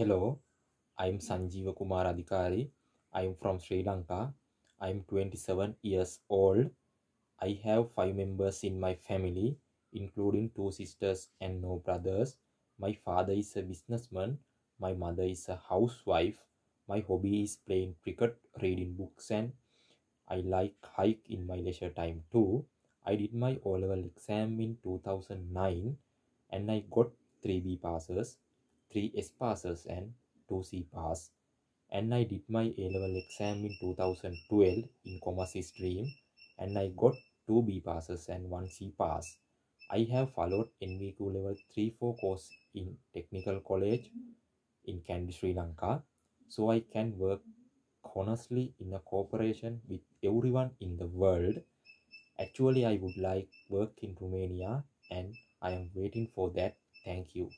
Hello, I am Sanjeeva Kumar Adhikari. I am from Sri Lanka. I am 27 years old. I have 5 members in my family, including 2 sisters and no brothers. My father is a businessman. My mother is a housewife. My hobby is playing cricket, reading books, and I like hike in my leisure time too. I did my O level exam in 2009 and I got 3B passes. 3 S passes and 2 C pass. And I did my A level exam in 2012 in commerce stream and I got 2 B passes and 1 C pass. I have followed NVQ level 3 4 course in Technical College in Kandy, Sri Lanka, so I can work honestly in a cooperation with everyone in the world. Actually, I would like work in Romania and I am waiting for that. Thank you.